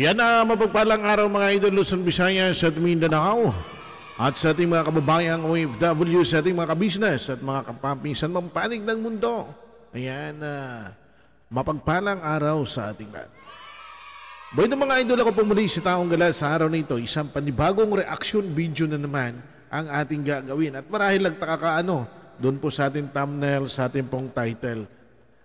Yan na mapagpalang araw mga idol Luzon, Visayas at Mindanao at sa ating mga kababayang OFW, sa ating mga business at mga kapapisan mampanig ng mundo. Ayan, uh, mapagpalang araw sa ating lahat. Boy mga idol ako pumuli sa taong gala sa araw na ito, isang panibagong reaction video na naman ang ating gagawin. At marahil nagtaka ka ano, doon po sa ating thumbnail, sa ating pong title.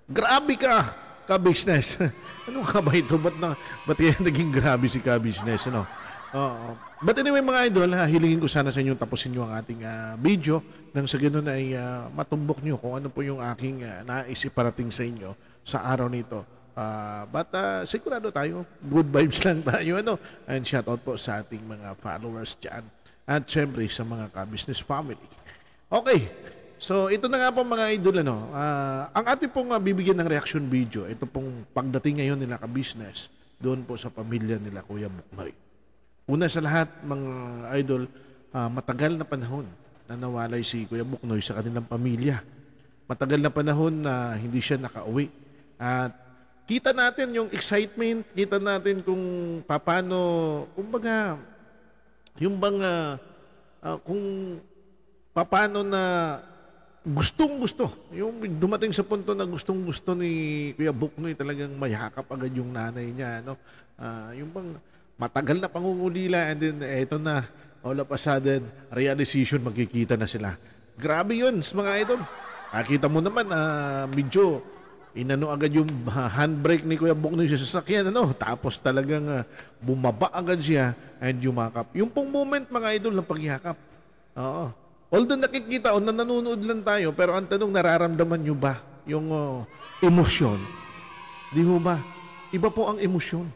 Grabe ka! Ka-business. ano ka ba ito? Ba't, na, ba't kaya naging grabe si ka-business? Ano? Uh, but anyway mga idol, ha, hilingin ko sana sa inyo tapusin nyo ang ating uh, video nang sa ganun ay uh, matumbok nyo kung ano po yung aking uh, nais iparating sa inyo sa araw nito. Uh, but uh, sigurado tayo, good vibes lang tayo. Ano? And shout out po sa ating mga followers dyan. At syempre sa mga ka-business family. Okay, So ito na nga po mga idol ano, uh, ang ating pong uh, bibigyan ng reaction video, ito pong pagdating ngayon nila ka-business doon po sa pamilya nila Kuya Buknoy. Una sa lahat mga idol, uh, matagal na panahon na nawalay si Kuya Buknoy sa kanilang pamilya. Matagal na panahon na hindi siya nakauwi. At kita natin yung excitement, kita natin kung paano, kumbaga, yung bang, uh, uh, kung paano na gustong-gusto. Yung dumating sa punto na gustong-gusto ni Kuya Buknoy talagang mayakap agad yung nanay niya. No? Uh, yung bang matagal na pangungulila and then eto na all of a sudden realization magkikita na sila. Grabe yun mga idol. Nakita mo naman uh, medyo inano agad yung handbrake ni Kuya Buknoy sa sasakyan. Ano? Tapos talagang uh, bumaba agad siya and yumakap. Yung pong moment mga idol ng pagyakap. Oo. Although nakikita o oh, nanonood lang tayo, pero ang tanong, nararamdaman nyo ba yung uh, emosyon? Di ho ba? Iba po ang emosyon.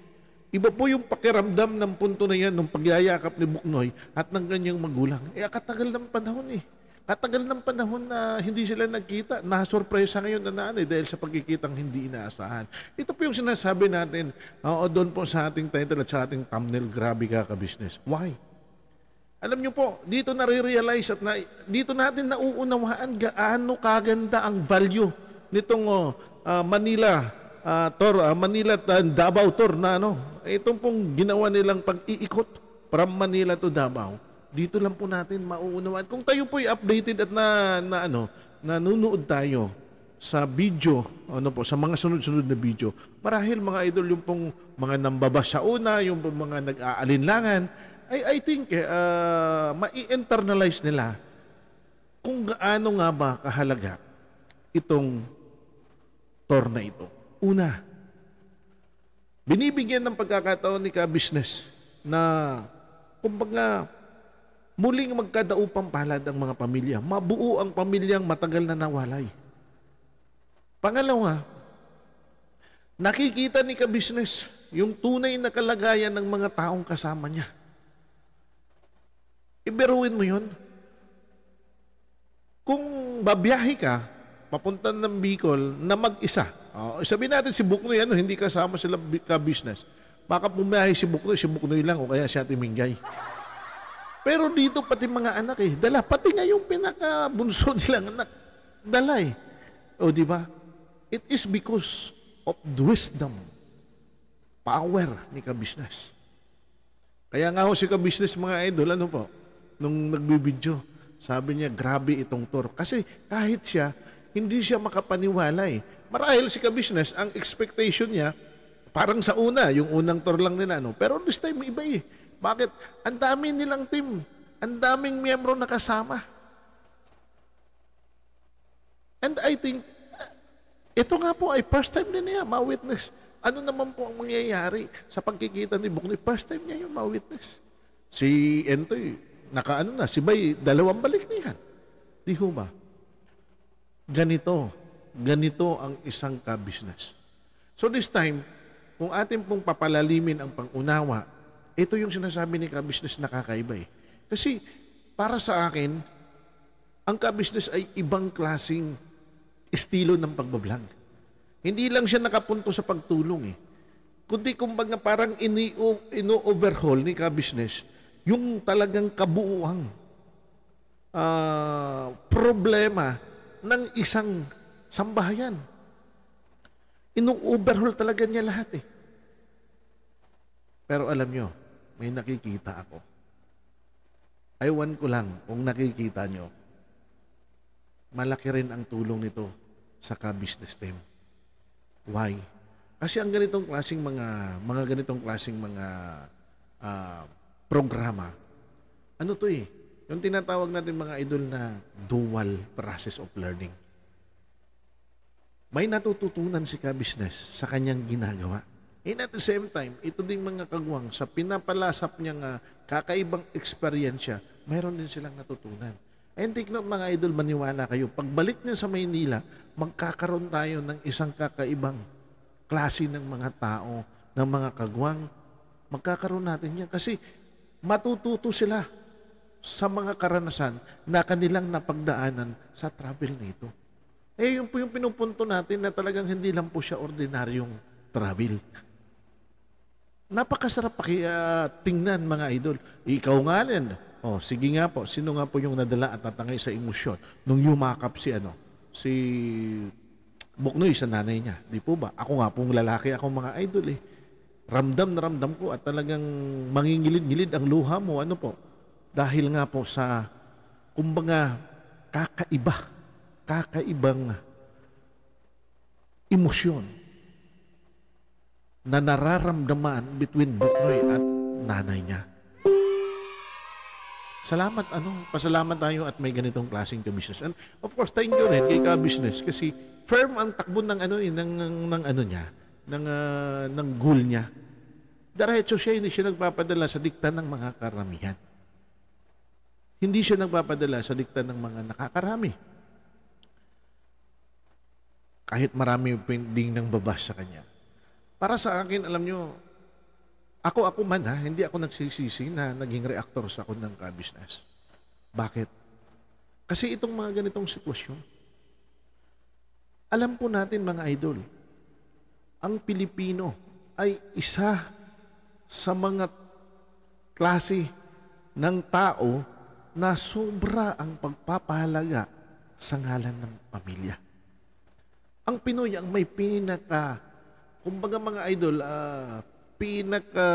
Iba po yung pakiramdam ng punto na yan, ng pagyayakap ni Buknoy at ng kanyang magulang. Eh, katagal ng panahon eh. Katagal ng panahon na hindi sila nagkita, nasurpresa ngayon na nanay dahil sa pagkikitang hindi inaasahan. Ito po yung sinasabi natin, uh, doon po sa ating title at sa ating thumbnail, grabe ka ka-business. Why? Alam niyo po, dito nare-realize at na, dito natin nauunawaan gaano kaganda ang value nitong uh, Manila uh, ah, tour, uh, ah, Manila uh, Davao tour na ano. Itong pong ginawa nilang pag-iikot from Manila to Davao. Dito lang po natin mauunawaan. Kung tayo po ay updated at na, na ano, nanonood tayo sa video, ano po, sa mga sunod-sunod na video. Marahil mga idol yung pong mga nambabasa una, yung pong mga nag-aalinlangan, I, I think uh, eh, ah, mai-internalize nila kung gaano nga ba kahalaga itong tor ito. Una, binibigyan ng pagkakataon ni ka-business na kumbaga muling magkadaupang palad ang mga pamilya. Mabuo ang pamilyang matagal na nawalay. Pangalawa, nakikita ni ka-business yung tunay na kalagayan ng mga taong kasama niya. Ibiruin mo yun. Kung babiyahe ka, papunta ng Bicol na mag-isa. Oh, sabihin natin si Buknoy, ano, hindi kasama sila ka-business. Baka pumiyahe si Buknoy, si Buknoy lang o kaya si Ate Mingay. Pero dito pati mga anak eh, dala. Pati nga yung pinaka-bunso nilang anak, dala eh. O di ba? It is because of the wisdom, power ni ka-business. Kaya nga ho si ka-business mga idol, ano po? nung nagbibidyo. Sabi niya, grabe itong tour. Kasi kahit siya, hindi siya makapaniwala eh. Marahil si ka-business, ang expectation niya, parang sa una, yung unang tour lang nila. No? Pero this time, iba eh. Bakit? Ang dami nilang team. Ang daming miyembro na kasama. And I think, eh, ito nga po ay first time din niya ma-witness. Ano naman po ang mangyayari sa pagkikita ni Bukni? First time niya yung ma-witness. Si Entoy, nakaano na, si Bay, dalawang balik niyan. Di ho ba? Ganito, ganito ang isang ka-business. So this time, kung atin pong papalalimin ang pangunawa, ito yung sinasabi ni ka-business na kakaiba eh. Kasi para sa akin, ang ka-business ay ibang klasing estilo ng pagbablog. Hindi lang siya nakapunto sa pagtulong eh. Kundi kumbaga parang ini-overhaul ni ka-business yung talagang kabuuang uh, problema ng isang sambahayan. Inu-overhaul talaga niya lahat eh. Pero alam nyo, may nakikita ako. Aywan ko lang kung nakikita nyo. Malaki rin ang tulong nito sa ka-business team. Why? Kasi ang ganitong klasing mga mga ganitong klasing mga uh, programa. Ano to eh? Yung tinatawag natin mga idol na dual process of learning. May natututunan si ka-business sa kanyang ginagawa. And at the same time, ito din mga kagwang sa pinapalasap niyang uh, kakaibang eksperyensya, mayroon din silang natutunan. And take note mga idol, maniwala kayo, pagbalik niyo sa Maynila, magkakaroon tayo ng isang kakaibang klase ng mga tao, ng mga kagwang, magkakaroon natin yan. Kasi matututo sila sa mga karanasan na kanilang napagdaanan sa travel na ito. Eh, yun po yung pinupunto natin na talagang hindi lang po siya ordinaryong travel. Napakasarap paki uh, tingnan mga idol. Ikaw nga rin. Oh, sige nga po, sino nga po yung nadala at natangay sa emosyon nung yumakap si ano, si Buknoy sa nanay niya. Di po ba? Ako nga pong lalaki, ako mga idol eh ramdam na ramdam ko at talagang mangingilid-ngilid ang luha mo. Ano po? Dahil nga po sa, kumbaga, kakaiba, kakaibang emosyon na nararamdaman between Buknoy at nanay niya. Salamat, ano, pasalamat tayo at may ganitong klaseng ka And of course, thank you rin kay ka-business kasi firm ang takbo ng ano, eh, ng, ng, ng, ng ano niya, ng, uh, ng goal niya Diretso siya, hindi siya nagpapadala sa dikta ng mga karamihan. Hindi siya nagpapadala sa dikta ng mga nakakarami. Kahit marami yung pending ng babas sa kanya. Para sa akin, alam nyo, ako, ako man ha, hindi ako nagsisisi na naging reaktor sa ako ng kabisnes. Bakit? Kasi itong mga ganitong sitwasyon, alam po natin mga idol, ang Pilipino ay isa sa mga klase ng tao na sobra ang pagpapahalaga sa ngalan ng pamilya. Ang Pinoy ang may pinaka, kumbaga mga idol, uh, pinaka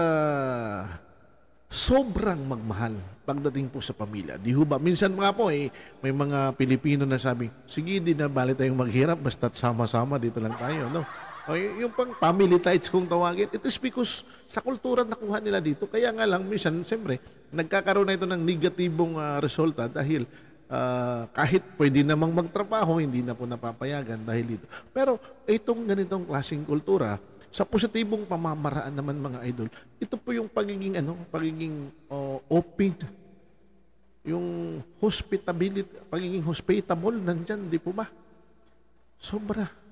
sobrang magmahal pagdating po sa pamilya. Di ho ba? Minsan mga po eh, may mga Pilipino na sabi, sige, di na bali tayong maghirap, basta't sama-sama, dito lang tayo. No? O, oh, yung pang family ties kung tawagin, it is because sa kultura nakuha nila dito. Kaya nga lang, minsan, siyempre, nagkakaroon na ito ng negatibong uh, resulta dahil uh, kahit pwede namang magtrabaho, hindi na po napapayagan dahil dito. Pero itong ganitong klaseng kultura, sa positibong pamamaraan naman mga idol, ito po yung pagiging, ano, pagiging uh, oh, open yung hospitability, pagiging hospitable, nandyan, di po ba? Sobra.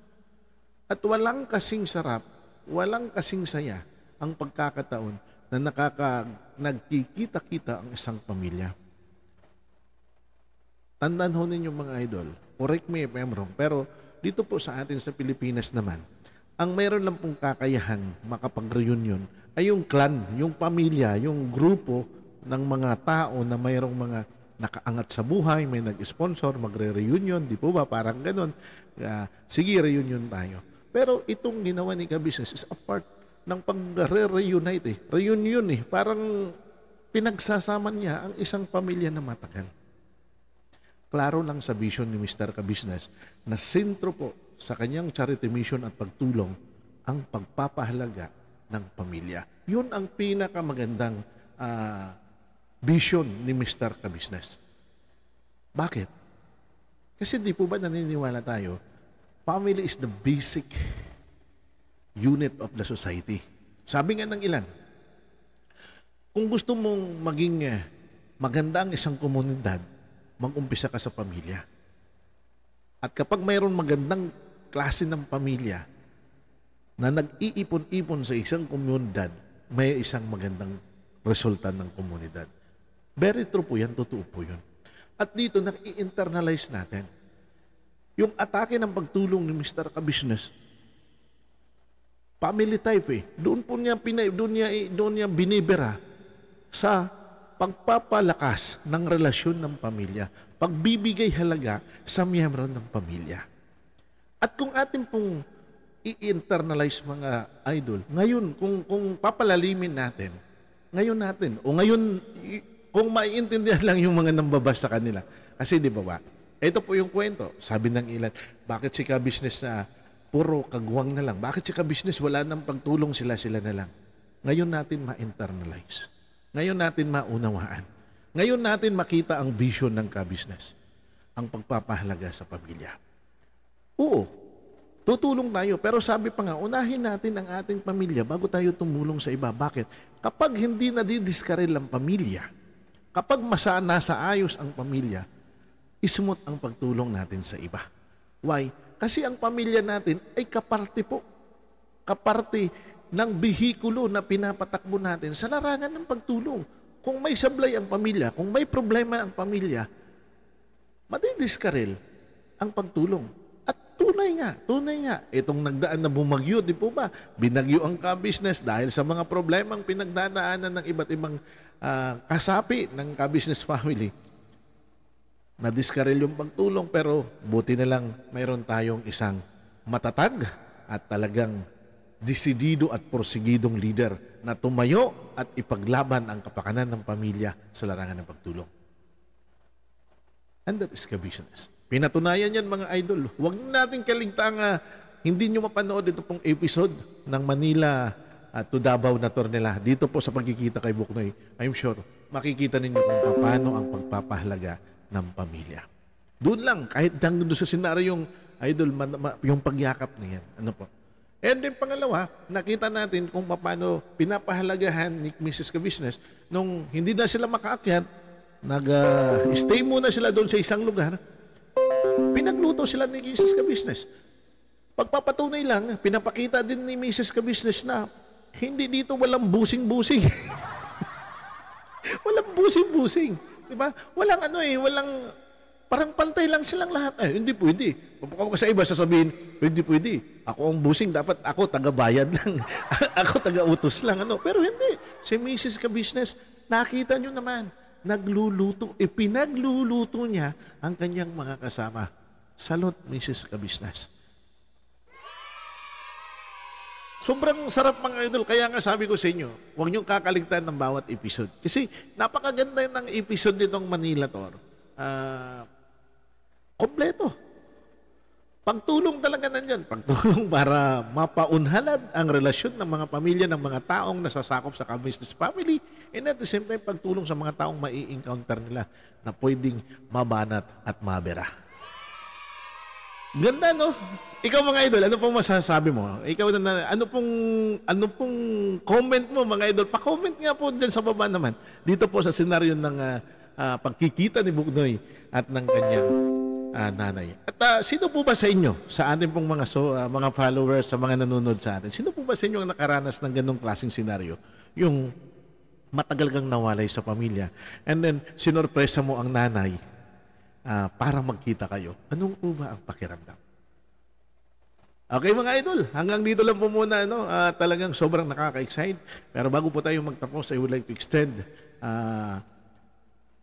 At walang kasing sarap, walang kasing saya ang pagkakataon na nakaka, nagkikita-kita ang isang pamilya. Tandaan ho ninyo mga idol, correct me if I'm wrong, pero dito po sa atin sa Pilipinas naman, ang mayroon lang pong kakayahan makapag-reunion ay yung clan, yung pamilya, yung grupo ng mga tao na mayroong mga nakaangat sa buhay, may nag-sponsor, magre-reunion, di po ba? Parang ganun. Uh, sige, reunion tayo. Pero itong ginawa ni Kabusiness is part ng pag-reunite eh. Reunion eh. Parang pinagsasama niya ang isang pamilya na matagal. Klaro lang sa vision ni Mr. Kabusiness na sentro po sa kanyang charity mission at pagtulong ang pagpapahalaga ng pamilya. Yun ang pinakamagandang uh, vision ni Mr. Kabusiness. Bakit? Kasi di po ba naniniwala tayo family is the basic unit of the society. Sabi nga ng ilan, kung gusto mong maging eh, maganda ang isang komunidad, mag-umpisa ka sa pamilya. At kapag mayroon magandang klase ng pamilya na nag-iipon-ipon sa isang komunidad, may isang magandang resulta ng komunidad. Very true po yan, totoo po yun. At dito, nai-internalize natin yung atake ng pagtulong ni Mr. ka family type eh. Doon po niya, pinay, doon niya, doon niya binibira sa pagpapalakas ng relasyon ng pamilya, pagbibigay halaga sa miyembro ng pamilya. At kung atin pong i-internalize mga idol, ngayon, kung, kung papalalimin natin, ngayon natin, o ngayon, kung maiintindihan lang yung mga nambabasa sa kanila. Kasi di ba ba, ito po yung kwento. Sabi ng ilan, bakit si ka-business na puro kagwang na lang? Bakit si ka-business wala nang pagtulong sila-sila na lang? Ngayon natin ma-internalize. Ngayon natin maunawaan. Ngayon natin makita ang vision ng ka-business. Ang pagpapahalaga sa pamilya. Oo, tutulong tayo. Pero sabi pa nga, unahin natin ang ating pamilya bago tayo tumulong sa iba. Bakit? Kapag hindi nadidiskaril ang pamilya, kapag masa nasa ayos ang pamilya, isumot ang pagtulong natin sa iba. Why? Kasi ang pamilya natin ay kaparte po. Kaparte ng bihikulo na pinapatakbo natin sa larangan ng pagtulong. Kung may sablay ang pamilya, kung may problema ang pamilya, madidiskaril ang pagtulong. At tunay nga, tunay nga, itong nagdaan na bumagyo, di po ba? Binagyo ang ka-business dahil sa mga problema ang pinagdadaanan ng iba't ibang uh, kasapi ng ka-business family na-discarrel yung pagtulong pero buti na lang mayroon tayong isang matatag at talagang disidido at prosigidong leader na tumayo at ipaglaban ang kapakanan ng pamilya sa larangan ng pagtulong. And that is Kavisionist. Pinatunayan yan mga idol. Huwag natin kaligtaang uh, hindi nyo mapanood ito pong episode ng Manila at ah, to Davao na tour nila. Dito po sa pagkikita kay Buknoy, I'm sure makikita ninyo kung paano ang pagpapahalaga ng pamilya. Doon lang, kahit hanggang doon sa yung idol, man, ma, yung pagyakap na Ano po? And then pangalawa, nakita natin kung paano pinapahalagahan ni Mrs. Kavisnes nung hindi na sila makaakyat, nag-stay ah, uh, muna sila doon sa isang lugar, pinagluto sila ni Mrs. Kavisnes. Pagpapatunay lang, pinapakita din ni Mrs. Kavisnes na hindi dito walang busing-busing. walang busing-busing. Di ba? Walang ano eh, walang, parang pantay lang silang lahat. Eh, hindi pwede. ka sa iba sasabihin, hindi pwede. Ako ang busing, dapat ako taga-bayad lang. ako taga-utos lang. Ano? Pero hindi. Si Mrs. Ka-Business, nakita nyo naman, nagluluto, ipinagluluto eh, niya ang kanyang mga kasama. Salot, Mrs. Ka-Business. Sobrang sarap mga idol. Kaya nga sabi ko sa inyo, huwag niyong kakaligtaan ng bawat episode. Kasi napakaganda ng episode nitong Manila Tor. Uh, ah, kompleto. Pagtulong talaga nandyan. Pagtulong para mapaunhalad ang relasyon ng mga pamilya ng mga taong nasasakop sa business family and at the same time pagtulong sa mga taong mai-encounter nila na pwedeng mabanat at mabera. Ganda, no? Ikaw mga idol, ano pong masasabi mo? Ikaw na, ano pong ano pong comment mo mga idol? Pa-comment nga po diyan sa baba naman. Dito po sa senaryo ng uh, uh, pagkikita ni Bugnoy at ng kanyang uh, nanay. At uh, sino po ba sa inyo, sa ating pong mga so, uh, mga followers, sa mga nanonood sa atin, sino po ba sa inyo ang nakaranas ng ganong klaseng senaryo? Yung matagal kang nawalay sa pamilya and then sinorpresa mo ang nanay uh, para magkita kayo. Anong po ba ang pakiramdam? Okay mga idol, hanggang dito lang po muna. Ano, uh, talagang sobrang nakaka-excite. Pero bago po tayo magtapos, I would like to extend uh,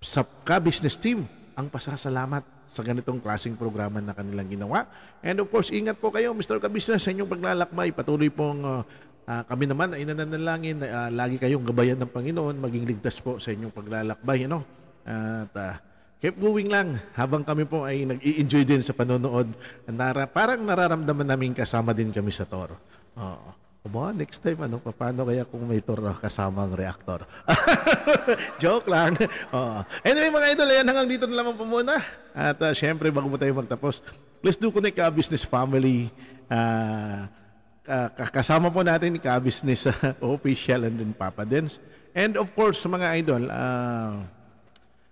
sa ka-business team ang pasasalamat sa ganitong klaseng programa na kanilang ginawa. And of course, ingat po kayo Mr. Kabisnes, sa inyong paglalakbay. Patuloy pong uh, kami naman ay nananalangin na uh, lagi kayong gabayan ng Panginoon. Maging ligtas po sa inyong paglalakbay. Ano? At uh, keep going lang habang kami po ay nag-i-enjoy din sa panonood. Nara, parang nararamdaman namin kasama din kami sa Toro. Oo. Come on, next time, ano, paano kaya kung may tour kasama ang reactor? Joke lang. Oo. Anyway, mga idol, ayan, hanggang dito na lamang po muna. At uh, syempre, bago po tayo magtapos, please do connect ka business family. Uh, uh, kasama po natin ka business uh, official and then Papa Dance. And of course, mga idol, uh,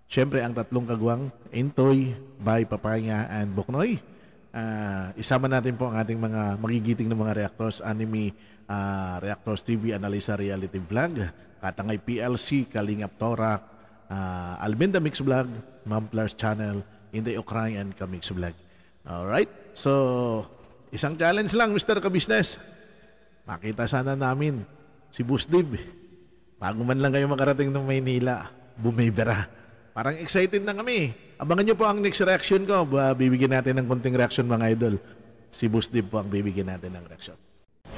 Siyempre, ang tatlong kagwang, Entoy, Bay, Papaya, and Buknoy. Uh, isama natin po ang ating mga magigiting ng mga reactors, anime uh, reactors TV, Analisa Reality Vlog, Katangay PLC, Kalingap Tora, uh, Almenda Mix Vlog, Mamplars Channel, Inday Okray, and Kamix Vlog. Alright, so isang challenge lang Mr. Kabisnes. Makita sana namin si Boss Dib. Bago man lang kayo makarating ng Maynila, bumibera Parang excited na kami. Abangan nyo po ang next reaction ko. Bibigyan natin ng konting reaction mga idol. Si Busdib po ang bibigyan natin ng reaction.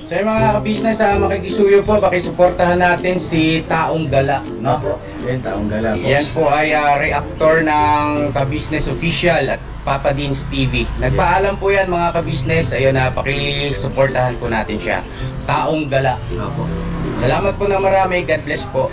So mga kabisnes business ah, makikisuyo po, pakisuportahan natin si Taong Gala. No? Yan, taong gala po. Yan po ay ah, reactor ng Kabisnes official at Papa Deans TV. Nagpaalam po yan mga kabisnes. business ayun na, ah, pakisuportahan po natin siya. Taong Gala. Opo. Salamat po na marami, God bless po.